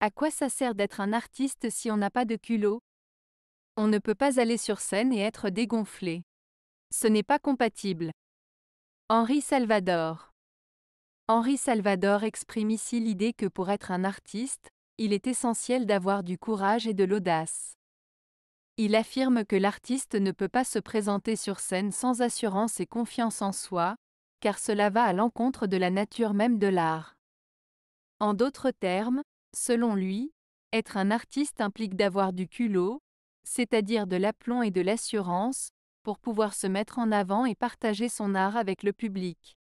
À quoi ça sert d'être un artiste si on n'a pas de culot On ne peut pas aller sur scène et être dégonflé. Ce n'est pas compatible. Henri Salvador Henri Salvador exprime ici l'idée que pour être un artiste, il est essentiel d'avoir du courage et de l'audace. Il affirme que l'artiste ne peut pas se présenter sur scène sans assurance et confiance en soi, car cela va à l'encontre de la nature même de l'art. En d'autres termes, Selon lui, être un artiste implique d'avoir du culot, c'est-à-dire de l'aplomb et de l'assurance, pour pouvoir se mettre en avant et partager son art avec le public.